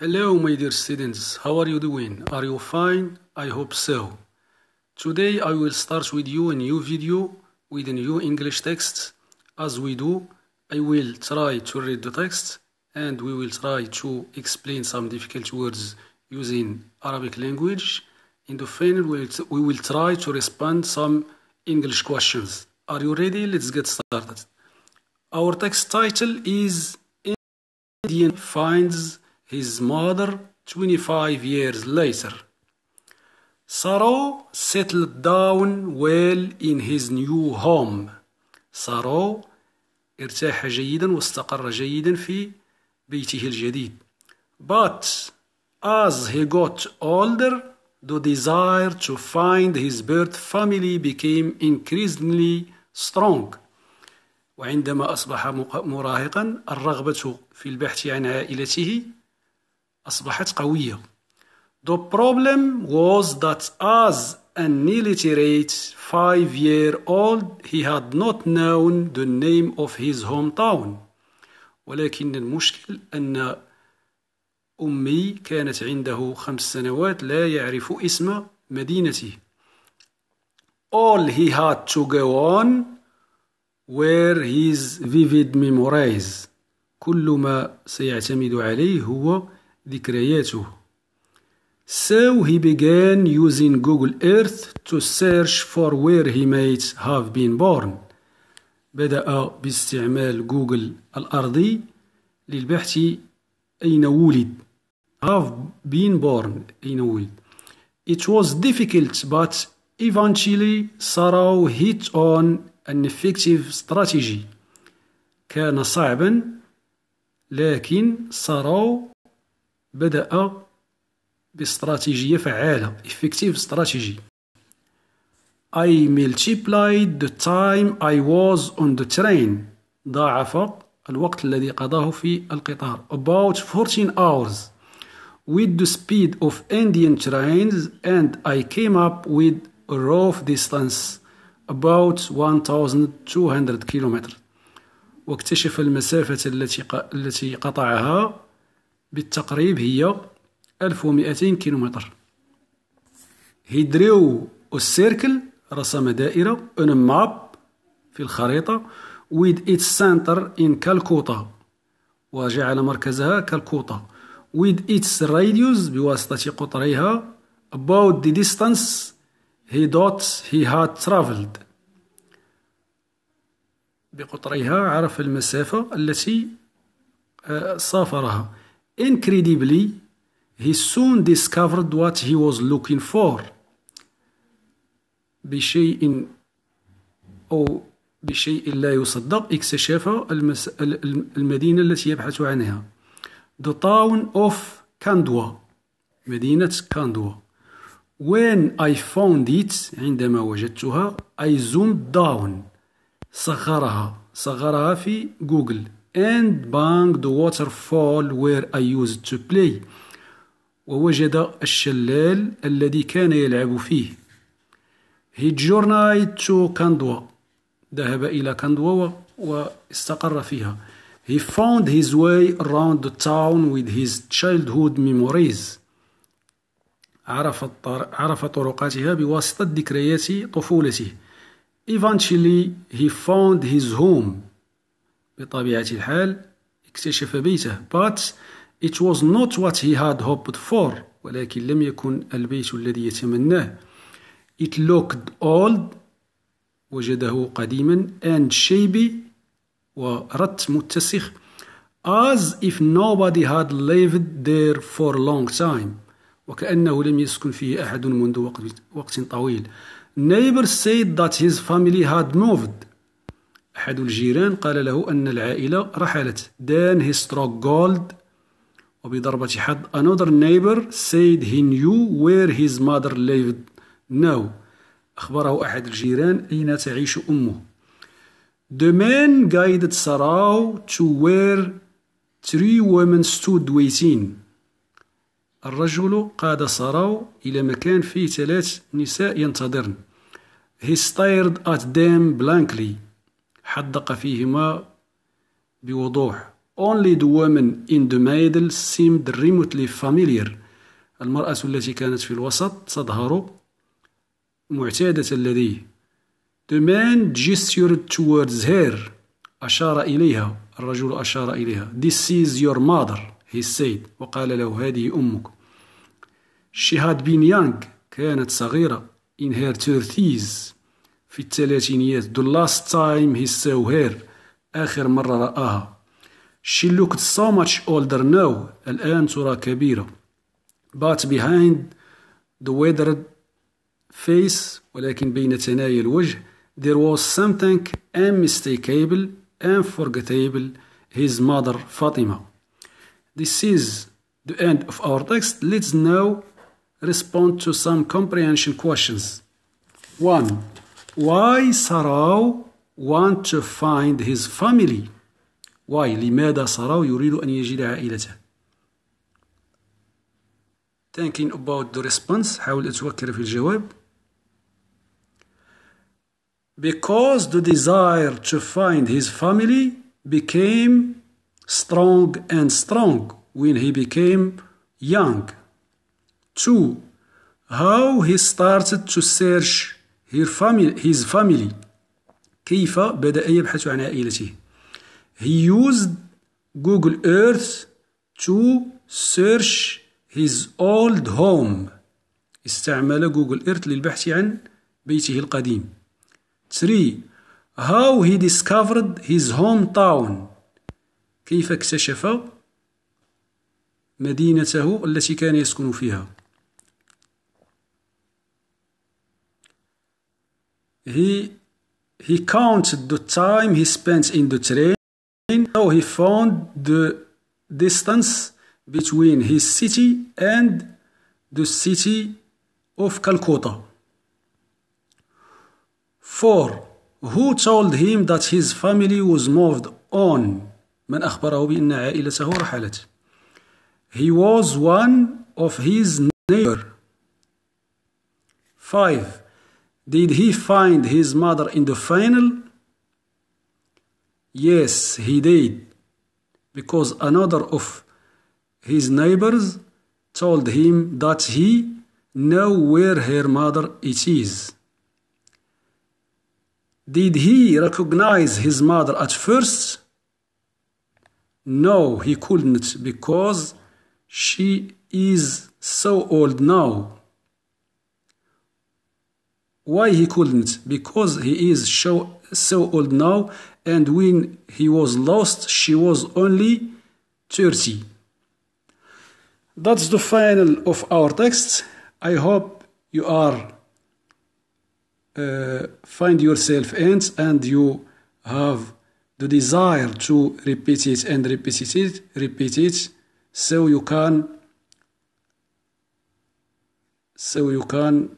Hello, my dear students. How are you doing? Are you fine? I hope so. Today I will start with you a new video with a new English text. As we do, I will try to read the text and we will try to explain some difficult words using Arabic language. In the final, we will try to respond some English questions. Are you ready? Let's get started. Our text title is Indian Finds his mother 25 years later. Saro settled down well in his new home. Saro ارتاح جيدا واستقر جيدا في بيته الجديد. But as he got older, the desire to find his birth family became increasingly strong. وعندما أصبح مراهقا الرغبة في البحث عن عائلته أصبحت قوية The problem was that as an illiterate five-year-old he had not known the name of his hometown ولكن المشكل أن أمي كانت عنده خمس سنوات لا يعرف اسم مدينته All he had to go on were his vivid memories كل ما سيعتمد عليه هو ذكرياته So he began using Google Earth to search for where he might have been born. بدأ باستعمال جوجل الأرضي للبحث أين ولد. Have been born أين ولد. It was difficult but eventually Sarah hit on an effective strategy. كان صعبا لكن Sarah بدأ باستراتيجية فعالة افكتيف استراتيجي I multiplied the time I was on the train ضاعف الوقت الذي قضاه في القطار about 14 hours with the speed of Indian trains and I came up with a rough distance about 1200 كيلومتر واكتشف المسافة التي التي قطعها بالتقريب هي 1200 كيلومتر هيدريو السيركل رسم دائرة اون ماب في الخريطة ويد ايت سنتر ان كالكوتا وجعل مركزها كالكوتا ويد ايتس راديوس بواسطة قطريها about the distance he dot he had traveled بقطريها عرف المسافة التي آه، سافرها Incredibly, he soon discovered what he was looking for بشيء أو بشيء لا يصدق اكتشف المس... المدينة التي يبحث عنها The town of Kandwa مدينة كاندوا When I found it عندما وجدتها I zoomed down صغرها صغرها في جوجل and banged the waterfall where I used to play ووجد الشلال الذي كان يلعب فيه He journeyed to Kandwa ذهب إلى كندوا واستقر فيها He found his way around the town with his childhood memories عرف, عرف طرقاتها بواسطة ذكريات طفولته Eventually he found his home بطبيعة الحال اكتشف بيته but it was not what he had hoped for ولكن لم يكن البيت الذي يتمناه it looked old وجده قديما and shabby ورت متسخ as if nobody had lived there for a long time وكأنه لم يسكن فيه أحد منذ وقت, وقت طويل neighbors said that his family had moved أحد الجيران قال له أن العائلة رحلت Then he struck gold وبضربة حظ Another neighbor said he knew where his mother lived now أخبره أحد الجيران أين تعيش أمه The man guided Sarao to where three women stood waiting الرجل قاد سراو إلى مكان فيه ثلاث نساء ينتظرن He stared at them blankly حدق فيهما بوضوح only the women in the middle seemed remotely familiar المرأة التي كانت في الوسط تظهر معتادة لديه the man gestured towards her أشار إليها الرجل أشار إليها this is your mother he said وقال له هذه أمك she had been young كانت صغيرة in her thirties في الثلاثينيات the last time he saw her آخر مرة رآها she looked so much older now الآن ترى كبيرة but behind the weathered face ولكن بين ثنايا الوجه there was something unmistakable unforgettable his mother Fatima this is the end of our text let's now respond to some comprehension questions one why Sarau want to find his family why لماذا سراو يريد أن يجد عائلته thinking about the response حاول أتفكر في الجواب because the desire to find his family became strong and strong when he became young. Two, how he started to search his family كيف بدأ يبحث عن عائلته he used google earth to search his old home استعمل جوجل ايرث للبحث عن بيته القديم 3 how he discovered his hometown كيف اكتشف مدينته التي كان يسكن فيها He, he counted the time he spent in the train, so he found the distance between his city and the city of Calcutta. 4. Who told him that his family was moved on? من أخبره بأن عائلته رحلت. He was one of his neighbor. 5. Did he find his mother in the final? Yes, he did, because another of his neighbors told him that he know where her mother it is. Did he recognize his mother at first? No, he couldn't because she is so old now why he couldn't because he is show, so old now and when he was lost she was only 30 that's the final of our text i hope you are uh, find yourself in and you have the desire to repeat it and repeat it repeat it so you can so you can